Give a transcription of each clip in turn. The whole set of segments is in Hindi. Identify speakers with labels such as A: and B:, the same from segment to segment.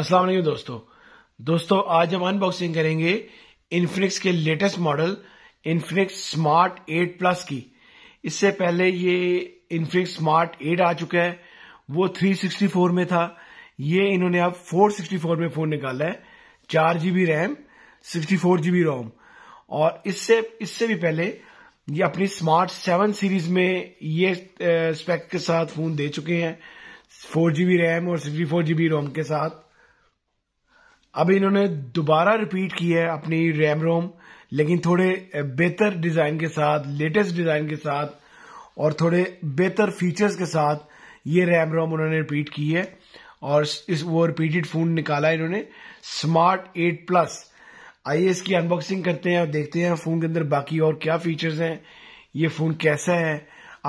A: अस्सलाम वालेकुम दोस्तों दोस्तों आज हम अनबॉक्सिंग करेंगे इन्फिनिक्स के latest model Infinix smart 8 plus की इससे पहले ये इन्फिनिक्स स्मार्ट 8 आ चुका है वो 364 में था ये इन्होंने अब 464 में फोन निकाला है चार GB RAM sixty four GB ROM और इससे इससे भी पहले ये अपनी स्मार्ट सेवन सीरीज में ये स्पेक्ट के साथ फोन दे चुके हैं फोर जीबी रैम और सिक्सटी फोर जीबी रोम के साथ अब इन्होंने दोबारा रिपीट की है अपनी रैम रोम लेकिन थोड़े बेहतर डिज़ाइन के साथ लेटेस्ट डिज़ाइन के साथ और थोड़े बेहतर फीचर्स के साथ ये रैम रोम उन्होंने रिपीट की है और इस वो रिपीटेड फ़ोन निकाला इन्होंने स्मार्ट एट प्लस आइए इसकी अनबॉक्सिंग करते हैं और देखते हैं फ़ोन के अंदर बाकी और क्या फीचर्स हैं ये फ़ोन कैसा है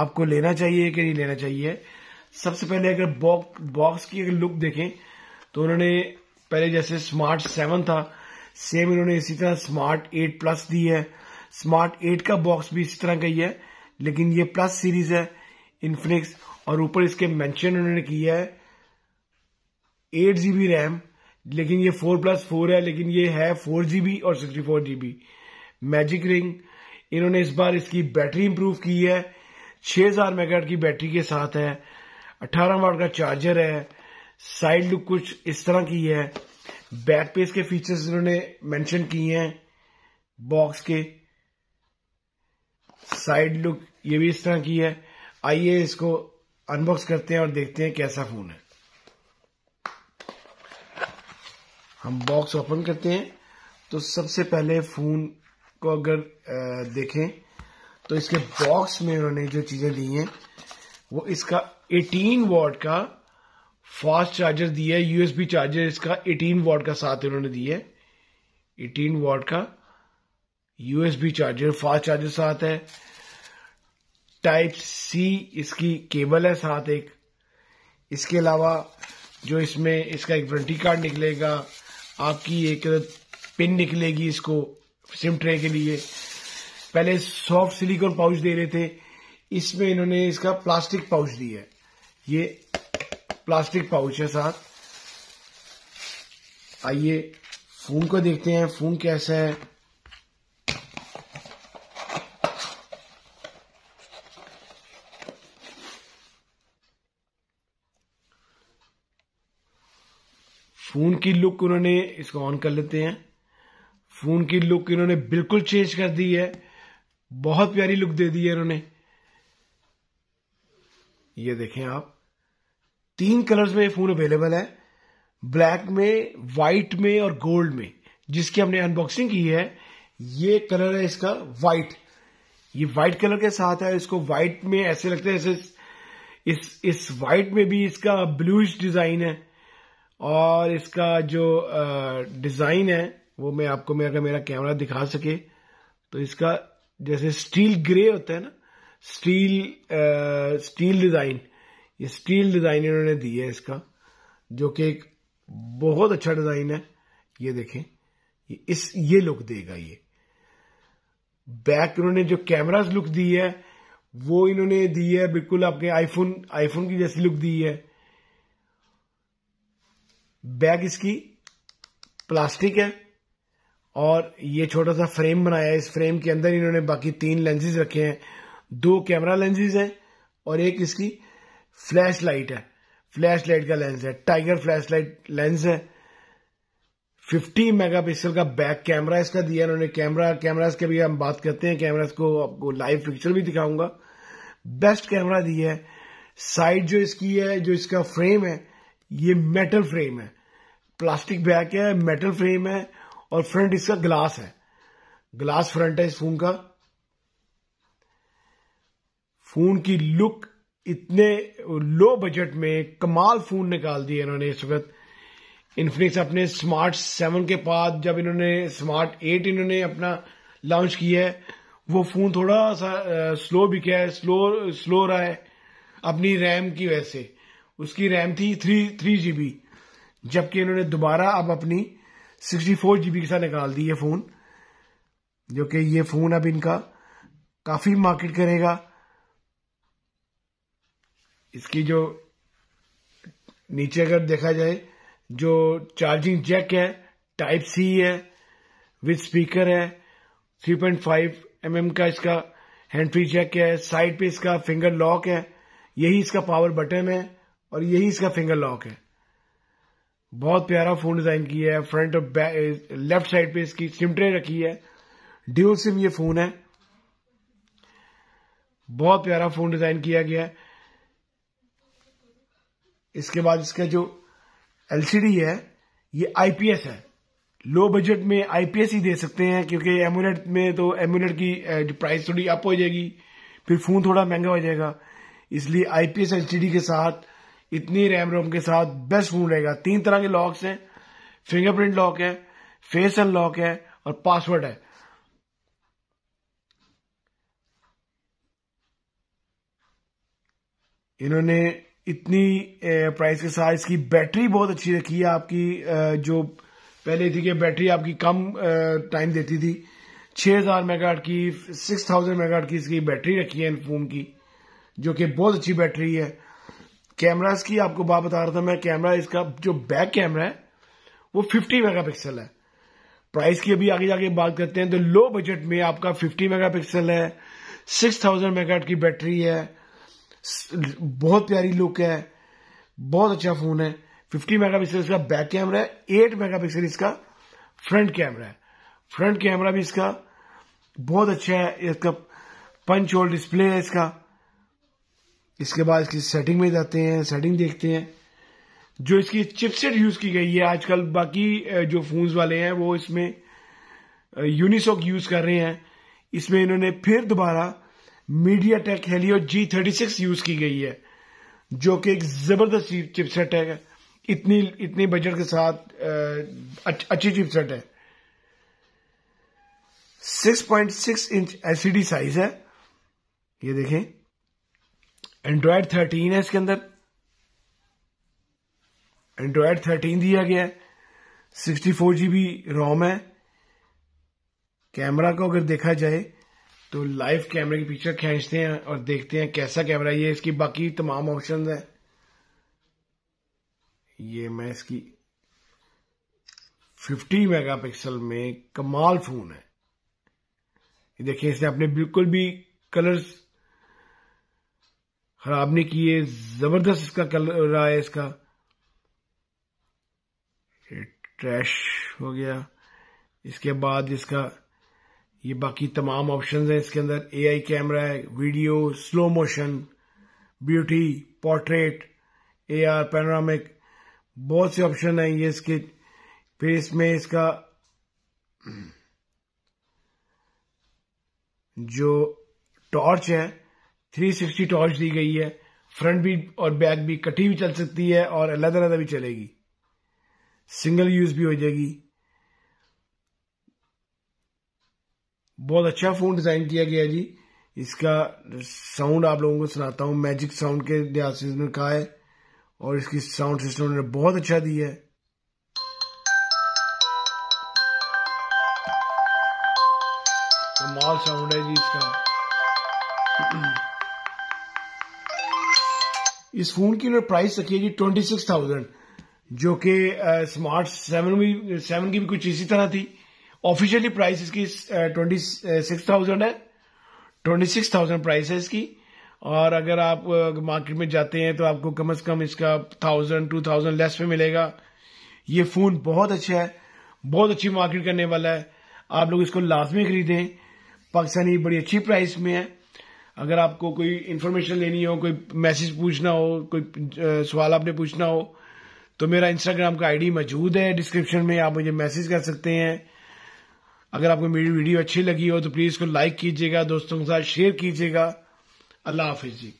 A: आपको लेना चाहिए कि नहीं लेना चाहिए सबसे पहले अगर बॉक्स बॉक्स की अगर लुक देखें तो उन्होंने पहले जैसे स्मार्ट सेवन था सेम इन्होंने इसी तरह स्मार्ट एट प्लस दी है स्मार्ट एट का बॉक्स भी इसी तरह का ही है लेकिन ये प्लस सीरीज है इन्फिनिक्स और ऊपर इसके मेंशन उन्होंने किया है एट जीबी रैम लेकिन ये फोर प्लस फोर है लेकिन ये है फोर जीबी और sixty four GB magic ring इन्होंने इस बार इसकी बैटरी इंप्रूव की है हजार मेगाट की बैटरी के साथ है अठारह वाट का चार्जर है साइड लुक कुछ इस तरह की है बैक पेज के फीचर्स इन्होंने मेंशन किए हैं बॉक्स के साइड लुक ये भी इस तरह की है आइए इसको अनबॉक्स करते हैं और देखते हैं कैसा फोन है हम बॉक्स ओपन करते हैं तो सबसे पहले फोन को अगर देखें तो इसके बॉक्स में उन्होंने जो चीज़ें दी हैं वो इसका 18 वॉट का फास्ट चार्जर दिया है यूएसबी चार्जर इसका 18 वॉट का साथ इन्होंने दिया है 18 वॉट का यूएसबी चार्जर फास्ट चार्जर साथ है टाइप सी इसकी केबल है साथ एक इसके अलावा जो इसमें इसका एक वारंटी कार्ड निकलेगा आपकी एक पिन निकलेगी इसको सिम ट्रे के लिए पहले सॉफ्ट सिलिकॉन पाउच दे रहे थे इसमें इन्होंने इसका प्लास्टिक पाउच दिया है ये प्लास्टिक पाउच है साथ आइए फोन को देखते हैं फोन कैसा है फोन की लुक उन्होंने इसको ऑन कर लेते हैं फोन की लुक इन्होंने बिल्कुल चेंज कर दी है बहुत प्यारी लुक दे दी है इन्होंने ये देखें आप तीन कलर्स में ये फोन अवेलेबल है ब्लैक में वाइट में और गोल्ड में जिसकी हमने अनबॉक्सिंग की है ये कलर है इसका वाइट ये वाइट कलर के साथ है इसको व्हाइट में ऐसे लगता है इस इस वाइट में भी इसका ब्लूइश डिजाइन है और इसका जो डिजाइन है वो मैं आपको मैं अगर मेरा कैमरा दिखा सके तो इसका जैसे स्टील ग्रे होता है ना स्टील आ, स्टील डिजाइन ये स्टील डिजाइन इन्होंने दी है इसका जो कि एक बहुत अच्छा डिजाइन है ये देखें ये इस ये लुक देगा ये बैक इन्होंने जो कैमराज लुक दी है वो इन्होंने दी है बिल्कुल आपके आईफोन आईफोन की जैसी लुक दी है बैग इसकी प्लास्टिक है और ये छोटा सा फ्रेम बनाया है इस फ्रेम के अंदर इन्होंने बाकी तीन लेंसेज रखे हैं दो कैमरा लेंसेज हैं और एक इसकी फ्लैश लाइट है फ्लैश लाइट का लेंस है टाइगर फ्लैश लाइट लेंस है 50 मेगापिक्सल का बैक कैमरा इसका दिया इन्होंने कैमरा कैमराज के भी हम बात करते हैं कैमराज को आपको लाइव पिक्चर भी दिखाऊंगा बेस्ट कैमरा दिया है साइड जो इसकी है जो इसका फ्रेम है ये मेटल फ्रेम है प्लास्टिक बैक है मेटल फ्रेम है और फ्रंट इसका ग्लास है ग्लास फ्रंट है इस फोन का फोन की लुक इतने लो बजट में कमाल फोन निकाल दिए इन्होंने इस वक्त इन्फिनिक्स अपने स्मार्ट सेवन के बाद जब इन्होंने स्मार्ट एट इन्होंने अपना लॉन्च किया है वो फ़ोन थोड़ा सा आ, स्लो भी क्या है स्लो स्लो रहा है अपनी रैम की वजह से उसकी रैम थी थ्री थ्री जी बी जबकि इन्होंने दोबारा अब अपनी सिक्सटी फोर जी बी के साथ निकाल दी ये फ़ोन जो कि ये फ़ोन अब इनका काफ़ी मार्केट करेगा इसकी जो नीचे अगर देखा जाए जो चार्जिंग जैक है टाइप सी है विथ स्पीकर है 3.5 पॉइंट mm का इसका हैंड फ्री जैक है साइड पे इसका फिंगर लॉक है यही इसका पावर बटन है और यही इसका फिंगर लॉक है बहुत प्यारा फोन डिजाइन किया है फ्रंट और बैक लेफ्ट साइड पे इसकी सिम ट्रे रखी है ड्यूल सिम ये फोन है बहुत प्यारा फोन डिजाइन किया गया है इसके बाद इसका जो एलसीडी है ये आईपीएस है लो बजट में आईपीएस ही दे सकते हैं क्योंकि एमुलेट में तो एमुलेट की प्राइस थोड़ी अप हो जाएगी फिर फोन थोड़ा महंगा हो जाएगा इसलिए आईपीएस एलसीडी के साथ इतनी रैम रोम के साथ बेस्ट फोन रहेगा तीन तरह के लॉक्स हैं फिंगरप्रिंट लॉक है फेस अनलॉक है और पासवर्ड है इन्होंने इतनी प्राइस के साथ इसकी बैटरी बहुत अच्छी रखी है आपकी जो पहले थी कि बैटरी आपकी कम टाइम देती थी 6000 हजार की 6000 मेगावाट की इसकी बैटरी रखी है इन फोन की जो कि बहुत अच्छी बैटरी है कैमरास की आपको बात बता रहा था मैं कैमरा इसका जो बैक कैमरा है वो 50 मेगापिक्सल है प्राइस की अभी आगे जाके बात करते हैं तो लो बजट में आपका 50 मेगापिक्सल है 6000 थाउजेंड की बैटरी है बहुत प्यारी लुक है बहुत अच्छा फोन है 50 मेगापिक्सल इसका बैक कैमरा है 8 मेगापिक्सल इसका फ्रंट कैमरा है फ्रंट कैमरा भी इसका बहुत अच्छा है इसका पंच होल डिस्प्ले है इसका इसके बाद इसकी सेटिंग में जाते हैं सेटिंग देखते हैं जो इसकी चिपसेट यूज़ की गई है आजकल बाकी जो फोन्स वाले हैं वो इसमें यूनिसॉक यूज़ कर रहे हैं इसमें इन्होंने फिर दोबारा MediaTek Helio G thirty six use की गई है जो कि एक जबरदस्त चिपसेट है इतनी इतनी बजट के साथ अच्छी चिपसेट है 6.6 इंच एलसीडी साइज है ये देखें एंड्रॉयड 13 है इसके अंदर एंड्रॉयड 13 दिया गया है sixty four G B ROM है कैमरा को अगर देखा जाए तो लाइव कैमरे की पिक्चर खींचते हैं और देखते हैं कैसा कैमरा ये इसकी बाकी तमाम ऑप्शन है ये मैं इसकी 50 मेगापिक्सल में कमाल फोन है ये देखिए इसने अपने बिल्कुल भी कलर्स खराब नहीं किए जबरदस्त इसका कलर रहा है इसका ट्रैश हो गया इसके बाद इसका ये बाकी तमाम ऑप्शन हैं इसके अंदर एआई कैमरा है video slow motion beauty portrait AR panoramic बहुत से ऑप्शन हैं ये इसके फिर इसमें इसका जो टॉर्च है 360 टॉर्च दी गई है फ्रंट भी और बैक भी कटी भी चल सकती है और अलग अलग भी चलेगी सिंगल यूज भी हो जाएगी बहुत अच्छा फ़ोन डिज़ाइन किया गया जी इसका साउंड आप लोगों को सुनाता हूँ मैजिक साउंड के लिहाज से कहा है और इसकी साउंड सिस्टम उन्होंने बहुत अच्छा दिया है कमाल साउंड है जी इसका इस फ़ोन की उन्होंने प्राइस रखी है जी ट्वेंटी सिक्स थाउजेंड जो कि स्मार्ट सेवन भी सेवन की भी कुछ इसी तरह थी ऑफिशियली प्राइस इसकी ट्वेंटी सिक्स थाउजेंड है ट्वेंटी सिक्स थाउजेंड प्राइस है इसकी और अगर आप मार्केट uh, में जाते हैं तो आपको कम से कम इसका थाउजेंड टू थाउजेंड लेस में मिलेगा ये फ़ोन बहुत अच्छा है बहुत अच्छी मार्केट करने वाला है आप लोग इसको लाजमी खरीदें पाकिस्तानी बड़ी अच्छी प्राइस में है अगर आपको कोई इन्फॉर्मेशन लेनी हो कोई मैसेज पूछना हो कोई uh, सवाल आपने पूछना हो तो मेरा इंस्टाग्राम का आईडी मौजूद है डिस्क्रिप्शन में आप मुझे मैसेज कर सकते हैं अगर आपको मेरी वीडियो अच्छी लगी हो तो प्लीज़ को लाइक कीजिएगा दोस्तों के साथ शेयर कीजिएगा अल्लाह हाफिज़ जी